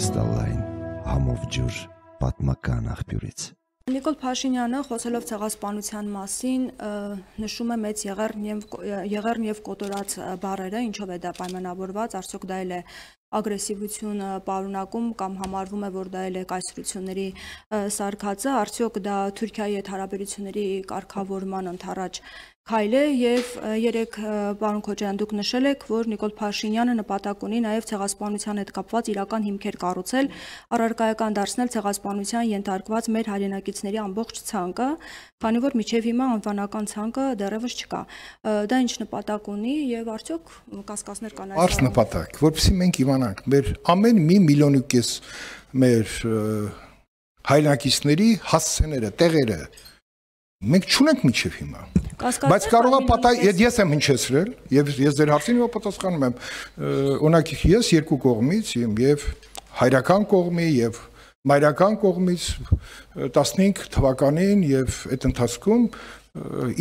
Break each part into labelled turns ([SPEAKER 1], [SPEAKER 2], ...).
[SPEAKER 1] կրիստալային համով ջուր պատմական աղբյուրից։ Նիկոլ Փաշինյանը խոսելով ցեղասպանության մասին նշում է մեծ եղերն եւ եղերն եւ կոտորած բարերը, ինչով է դա պայմանավորված, արդյոք դա էլ է ագրեսիվություն պարունակում կամ համարվում է, որ դա էլ է կայսրությունների սարկածը, արդյոք դա Թուրքիայի հետ հարաբերությունների կարգավորման ընթառաջ քայլ է եւ երեք պարոն Քոչյան դուք նշել եք, որ Նիկոլ Փաշինյանը նպատակ ունի նաեւ ցեղասպանության հետ կապված իրական հիմքեր կառուցել, առարկայական դարձնել ցեղասպանության ենթարկված մեր հայրենակիցների ամբողջ ցանկը, Քանի որ միջև հիմա անվանական ցանկը դեռևս չկա։ Դա ինչ նպատակ ունի եւ արդյոք կասկածներ կան այս Արս
[SPEAKER 2] նպատակ, որովհետեւ մենք իմանանք, մեր ամեն մի միլիոնի կես մեր հայրենակիցների հասցեները, տեղերը մենք չունենք միջև հիմա։ Բայց կարող է պատահ, ես եմ հնչեցրել եւ ես ձեր հարցին ու պատասխանում եմ։ Օրինակ ես երկու կողմից եւ հայրական կողմի եւ և Մայրական կողմից 15 թվականին եւ այդ ընթացքում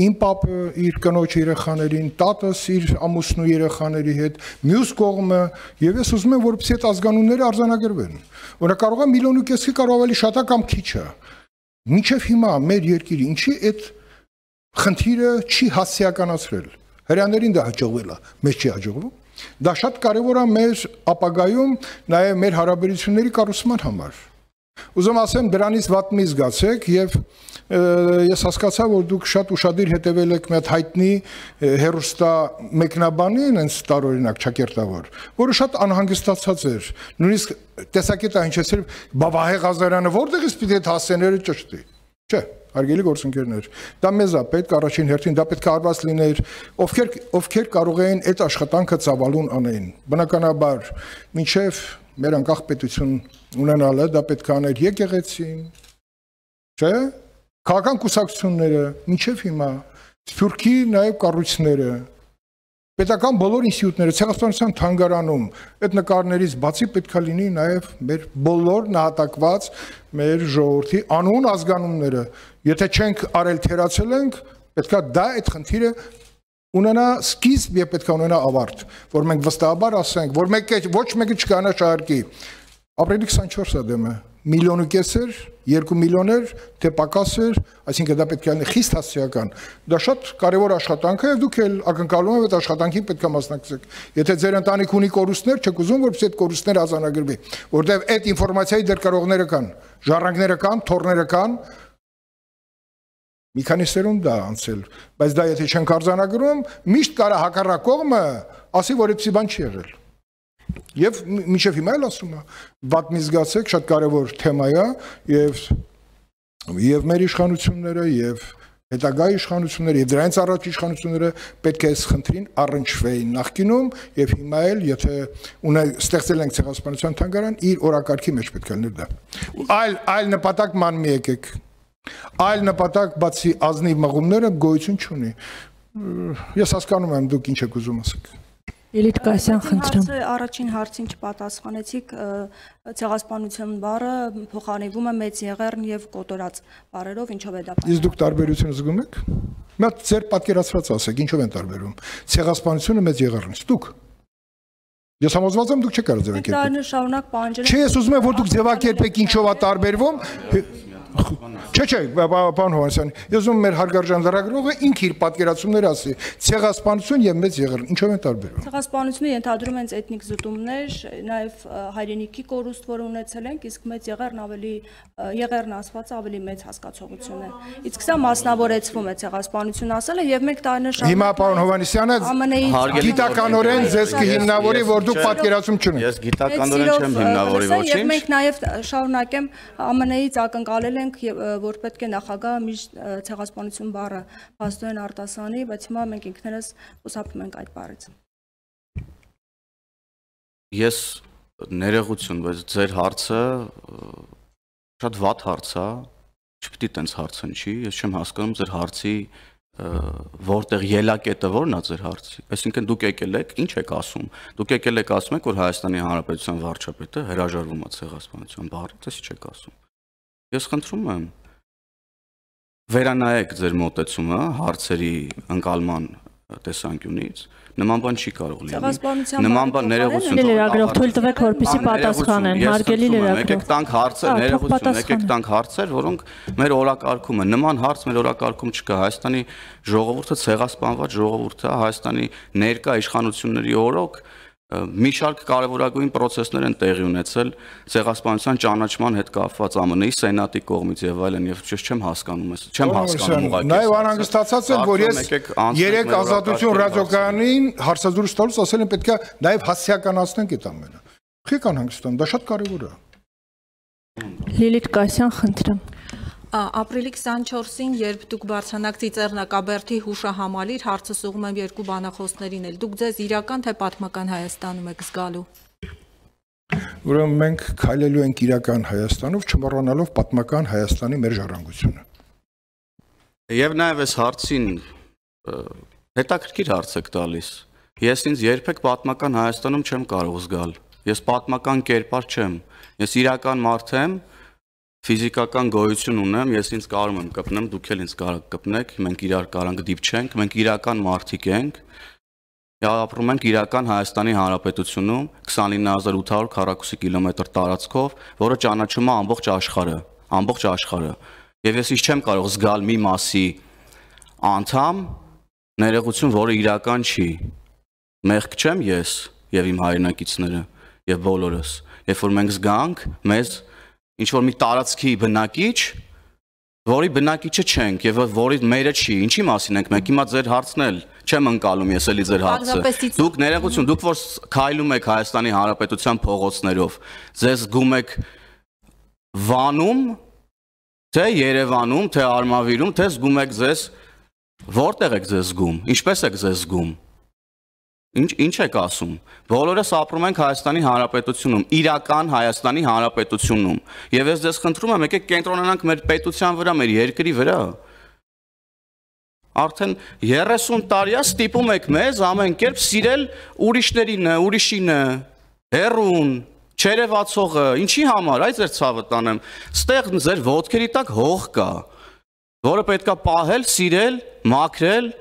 [SPEAKER 2] իմ papը իր կնոջ երեխաներին, տատս իր ամուսնու երեխաների հետ, մյուս կողմը եւ ես ուզում եմ որպեսզի այդ ազգանունները արձանագրվեն։ Որը կարող է միլիոն ու կեսի կարող ավելի շատա կամ քիչը։ Մինչեւ հիմա մեր երկիրը ինչի այդ խնդիրը չի հասարակացրել։ Հрьяաներին դա հաջողվել է, մեզ չի հաջողվում։ Դա շատ կարևոր է մեր ապագայում, նաև մեր հարաբերությունների կառուցման համար։ Ուզում ասեմ դրանից վատ մի զգացեք եւ ես հասկացա որ դուք շատ ուրախadir հետևել եք մի հատ հայտնի հերոստա մեկնաբանին այնս տարօրինակ ճակերտավոր որը շատ անհանգստացած էր նույնիսկ տեսակետը ինչ չէր բավահե Ղազարյանը որտեղից պիտի այդ հասցեները ճշտի չէ հարգելի գործընկերներ դա մեզ է պետք առաջին հերթին դա պետք է արված լիներ ովքեր ովքեր կարող էին այդ աշխատանքը ծավալուն անեին բնականաբար ինչեվ մեր անկախ պետություն ունենալը դա պետք է աներ եկեղեցին, չէ՞։ Քաղաքական կուսակցությունները, ինչև հիմա Սփյուռքի նաև կառույցները, պետական բոլոր ինստիտուտները, ցեղասպանության թանգարանում այդ նկարներից բացի պետքա լինի նաև մեր բոլոր նահատակված մեր ժողովրդի անուն ազգանունները։ Եթե չենք արել թերացել ենք, պետքա դա այդ խնդիրը ունենա սկիզբ եւ պետքա ունենա ավարտ, որ մենք վստահաբար ասենք, որ մեկ ոչ մեկը չկանա շարքի, Ապրիլի 24-ը դեմը միլիոն ու կես էր, 2 միլիոն էր, թե պակաս էր, այսինքն դա պետք է լինի խիստ հասարակական։ Դա շատ կարևոր աշխատանք է, դուք էլ ակնկալում եք այդ աշխատանքին պետք է մասնակցեք։ Եթե ձեր ընտանիք ունի կորուստներ, չեք ուզում որպես այդ կորուստները ազանագրվի, որտեղ այդ ինֆորմացիայի դեր կարողները կան, ժառանգները կան, թորները կան, Մի քանի սերունդ դա անցել, բայց դա եթե չենք արձանագրում, միշտ կարա հակառակ կողմը ասի, որ այդպիսի բան չի եղել։ Եվ մինչև հիմա էլ ասում եմ, բադ մի զգացեք, շատ կարևոր թեմա է եւ եւ մեր իշխանությունները եւ հետագա իշխանությունները եւ դրանից առաջ իշխանությունները պետք է այս խնդրին առնչվեին նախկինում եւ հիմա էլ եթե ունե ստեղծել ենք ցեղասպանության թանգարան իր օրակարգի մեջ պետք է լիներ դա այլ այլ նպատակ մանմի եկեք այլ նպատակ բացի ազնիվ մղումները գոյություն չունի ես հասկանում եմ դուք ինչ եք ուզում ասեք
[SPEAKER 1] Էլիտ Կասյան, խնդրեմ։ Առաջին հարցին չպատասխանեցիք, ցեղասպանություն բառը փոխանիվում է մեծ եղերն եւ կոտորած բառերով, ինչով է դա պատահում։ Իսկ
[SPEAKER 2] դուք տարբերություն զգում եք։ Մի հատ ձեր պատկերացրած ասեք, ինչով են տարբերում։ Ցեղասպանությունը մեծ եղերնից։ Դուք Ես համոզված եմ դուք չեք կարող ձևակերպել։ Տարին
[SPEAKER 1] շարունակ պանջերը։ Չէ, ես ուզում եմ որ դուք
[SPEAKER 2] ձևակերպեք ինչով է տարբերվում։ Չէ, չէ, պարոն Հովանեսյան, ես ուզում եմ մեր հարգարժան լրագրողը ինքը իր պատկերացումները ասի։ Ցեղասպանություն եւ մեծ եղել, ինչով են տարբերվում։
[SPEAKER 1] Ցեղասպանությունը ենթադրում են էթնիկ զտումներ, նաեւ հայրենիքի կորուստ, որ ունեցել ենք, իսկ մեծ եղերն ավելի եղերն ասված ավելի մեծ հասկացողություն է։ Իսկ սա մասնավորեցվում է ցեղասպանություն ասելը եւ մենք տարնշան։ Հիմա պարոն Հովանեսյանը գիտականորեն ձեզ կհիմնավորի, որ դուք պատկերացում
[SPEAKER 3] չունեք։ Ես գիտականորեն չեմ հիմնավորի ոչինչ։ Եվ մենք
[SPEAKER 1] նաեւ շարունակեմ ԱՄՆ-ից ակնկալել Գտել ենք, որ պետք է նախագահը միշտ ցեղասպանություն բառը պաստորեն արտասանի, բայց հիմա մենք ինքներս խուսափում ենք այդ բառից։
[SPEAKER 3] Ես ներեղություն, բայց ձեր հարցը շատ ված հարց է, չպիտի տենց հարցն չի, ես չեմ հասկանում ձեր հարցի որտեղ ելակետը որն է ձեր հարցի։ Այսինքն դուք եկել եք, ինչ եք ասում։ Դուք եկել եք ասում եք, որ Հայաստանի Հանրապետության վարչապետը հրաժարվում է ցեղասպանության բառից, էսի չեք ասում։ Ես խնդրում եմ վերանայեք ձեր մտածումը հարցերի ընկալման տեսանկյունից նման բան չի կարող լինել նման բան ներողություն լրագրող թույլ
[SPEAKER 1] տվեք որպեսի պատասխանեն հարգելի լրագրող եկեք
[SPEAKER 3] տանք հարցեր ներողություն եկեք տանք հարցեր որոնք մեր օրակարգում են նման հարց մեր օրակարգում չկա հայաստանի ժողովուրդը ցեղասպանված ժողովուրդ է հայաստանի ներկա իշխանությունների օրոք մի շարք կարևորագույն process-ներ են տեղի ունեցել ցեղասպանության ճանաչման հետ կապված ԱՄՆ-ի սենատի կողմից եւ այլն եւ ես չեմ հասկանում ես չեմ հասկանում ուղղակի Նաեւ անհանգստացած եմ որ ես 3 ազատություն ռադիոկայանին
[SPEAKER 2] հարցազրույց տալուց ասել եմ պետքա նաեւ հասարակականացնենք այդ ամենը Խիք անհանգստանում դա շատ կարևոր է Լիլիթ Կասյան խնդրեմ
[SPEAKER 1] Ապրիլի 24-ին, երբ դուք բարձրանակ ծիծեռնակաբերդի հուշահամալիր հարցս ուղում եմ երկու բանախոսներին էլ, դուք ձեզ իրական թե պատմական Հայաստանում եք զգալու։
[SPEAKER 2] Ուրեմն մենք քայլելու ենք իրական Հայաստանով, չմոռանալով պատմական Հայաստանի մեր ժառանգությունը։
[SPEAKER 3] Եվ նաև այս հարցին հետաքրքիր հարց եք տալիս։ Ես ինձ երբեք պատմական Հայաստանում չեմ կարող զգալ։ Ես պատմական կերպար չեմ։ Ես իրական մարդ եմ, ֆիզիկական գոյություն ունեմ, ես ինձ կարում եմ կպնեմ, դուք էլ ինձ կարող կպնեք, մենք իրար կարանք դիպչենք, մենք իրական մարդիկ ենք։ Ապրում ենք իրական Հայաստանի Հանրապետությունում 29800 քառակուսի կիլոմետր տարածքով, որը ճանաչում է ամբողջ աշխարհը, ամբողջ աշխարհը։ Եվ ես իսկ չեմ կարող զգալ մի մասի անդամ ներողություն, որը իրական չի։ Մեղք չեմ ես եւ իմ հայրենակիցները եւ բոլորս։ Երբ որ մենք զգանք, մեզ ինչ որ մի տարածքի բնակիչ, որի բնակիչը չենք եւ որի մերը չի։ Ինչի մասին ենք մենք։ Հիմա ձեր հարցն էլ չեմ անցալում ես էլի ձեր հարցը։ Դուք ներողություն, դուք որ քայլում եք Հայաստանի Հանրապետության փողոցներով, ձեզ զգում եք Վանում, թե Երևանում, թե Արմավիրում, թե զգում եք ձեզ որտեղ եք ձեզ զգում, ինչպես եք ձեզ զգում։ Ինչ ինչ եք ասում։ Բոլորս ապրում ենք Հայաստանի Հանրապետությունում, իրական Հայաստանի Հանրապետությունում։ Եվ ես ձեզ խնդրում եմ, եկեք կենտրոնանանք մեր պետության վրա, մեր երկրի վրա։ Արդեն 30 տարիա ստիպում եք մեզ ամեն կերպ սիրել ուրիշներին, ուրիշինը, հերուն, չերևացողը։ Ինչի համար այ ձեր ցավը տանեմ։ Ստեղ ձեր ոդքերի տակ հող կա, որը պետքա պահել, սիրել, մաքրել,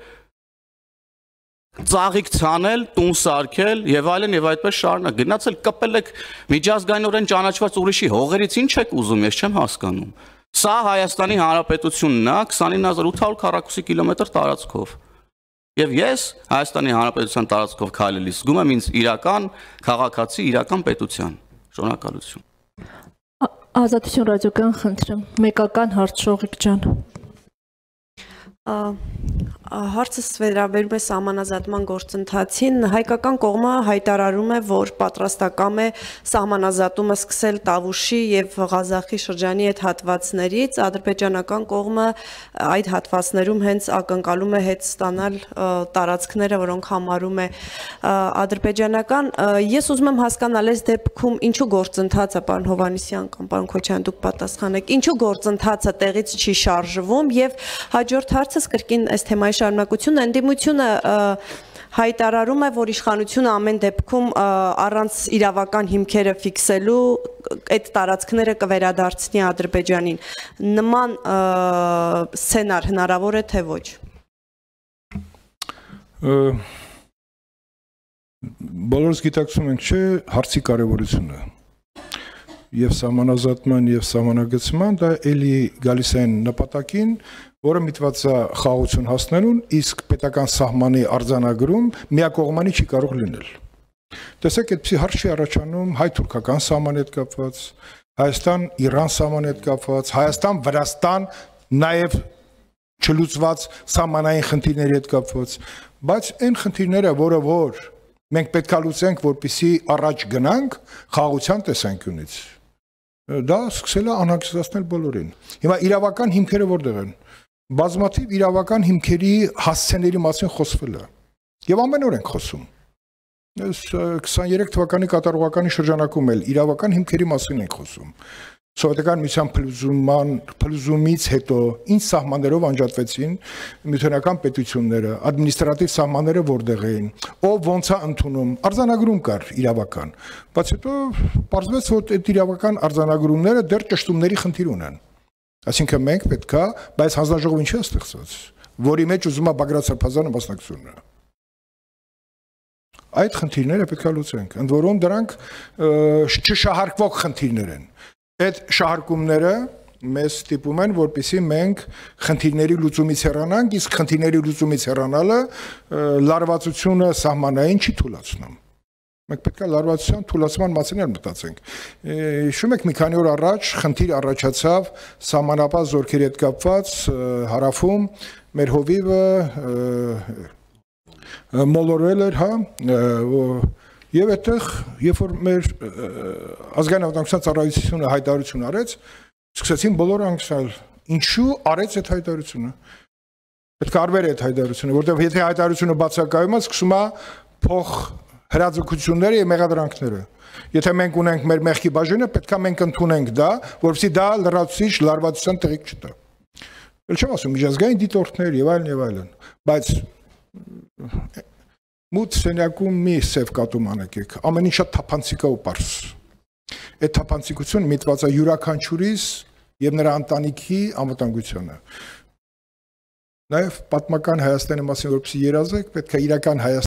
[SPEAKER 3] ծաղիկ ցանել, տուն սարքել եւ այլն եւ այդպես շարունակ։ Գնացել կպել եք միջազգայինորեն ճանաչված ուրիշի հողերից ինչ եք ուզում, ես չեմ հասկանում։ Սա Հայաստանի Հանրապետությունն է 29800 քառակուսի կիլոմետր տարածքով։ Եվ ես Հայաստանի Հանրապետության տարածքով քայլելիս զգում եմ ինձ իրական քաղաքացի, իրական պետության։ Շնորհակալություն։
[SPEAKER 1] Ազատություն ռադիոկան խնդրեմ, մեկական հարց շողիկ ջան։ Հարցս վերաբերում է սահմանազատման գործընթացին։ Հայկական կողմը հայտարարում է, որ պատրաստակամ է սահմանազատումը սկսել Տավուշի եւ Ղազախի շրջանի այդ հատվածներից։ Ադրբեջանական կողմը այդ հատվածներում հենց ակնկալում է հետ ստանալ տարածքները, որոնք համարում է ադրբեջանական։ Ես ուզում եմ հասկանալ այս դեպքում ինչու գործընթաց է, պարոն Հովանիսյան կամ պարոն Քոչյան, դուք պատասխանեք, ինչու գործընթացը տեղից չի շարժվում եւ հաջորդ հարցը հարցս կրկին այս թեմայի շարունակությունը ընդդիմությունը հայտարարում է, որ իշխանությունը ամեն դեպքում առանց իրավական հիմքերը ֆիքսելու այդ տարածքները կվերադարձնի Ադրբեջանին։ Նման սցենար հնարավոր է թե ոչ։
[SPEAKER 2] Բոլորս գիտակցում ենք, չէ, հարցի կարևորությունը եւ համանազատման եւ համանագծման դա էլի գալիս են նպատակին, որը միտված է խաղություն հասնելուն, իսկ պետական սահմանի արձանագրում միակողմանի չի կարող լինել։ Տեսեք, այդպիսի հարց չի առաջանում հայ-թուրքական սահմանի հետ կապված, Հայաստան-Իրան սահմանի հետ կապված, Հայաստան-Վրաստան նաև չլուծված սահմանային խնդիրների հետ կապված, բայց այն խնդիրները, որը որ մենք պետք է լուծենք, որպիսի առաջ գնանք խաղաղության տեսանկյունից, դա սկսել է անհագստացնել բոլորին։ Հիմա իրավական հիմքերը որտեղ են։ որ բազմաթիվ իրավական հիմքերի հասցեների մասին խոսվել է։ Եվ ամեն օր ենք խոսում։ Ես 23 թվականի կատարողականի շրջանակում էլ իրավական հիմքերի մասին ենք խոսում։ Սովետական միության փլուզման փլուզումից հետո ինչ սահմաններով անջատվեցին միութենական պետությունները, ադմինիստրատիվ սահմանները որտեղ էին, ով ոնց է ընդունում, արձանագրում կար իրավական, բայց հետո պարզվեց, որ այդ իրավական արձանագրումները դեռ ճշտումների խնդիր ունեն։ Այսինքն մենք պետքա, բայց հանձնաժողովը ինչի է ստեղծված, որի մեջ ուզում է Բագրատ Սարբազյանը մասնակցությունը։ Այդ խնդիրները պետքա լուծենք, ընդ որում դրանք չշահարկվող խնդիրներ են։ Այդ շահարկումները մեզ ստիպում են, որպիսի մենք խնդիրների լուծումից հեռանանք, իսկ խնդիրների լուծումից հեռանալը լարվածությունը սահմանային չի թույլատնում։ Մենք պետք է լարվածության թուլացման մասին էլ մտածենք։ Հիշում եք մի քանի օր առաջ խնդիր առաջացավ համանապահ զորքերի հետ կապված հարավում մեր հովիվը մոլորվել էր, հա, եւ այդտեղ երբ որ մեր ազգային ավտոնակցության ծառայությունը հայտարարություն արեց, սկսեցին բոլորը անցալ ինչու արեց այդ հայտարարությունը։ Պետք է արվեր այդ հայտարարությունը, որտեղ եթե հայտարարությունը բացակայում է, սկսում է փող հրաձգությունները եւ մեղադրանքները։ Եթե մենք ունենք մեր մեղքի բաժինը, պետքա մենք ընդունենք դա, որովհետեւ դա լրացուցիչ լարվածության տեղիք չտա։ Էլ չեմ ասում միջազգային դիտորդներ եւ այլն եւ այլն, բայց մուտ սենյակում մի սև կատում անեք, ամեն ինչը թափանցիկա ու པարս։ Այդ թափանցիկությունը միտված է յուրաքանչյուրիս եւ նրա ընտանիքի անվտանգությունը։ Նաեւ պատմական Հայաստանի մասին որպես երազեք, պետք է իրական
[SPEAKER 1] Հայաստան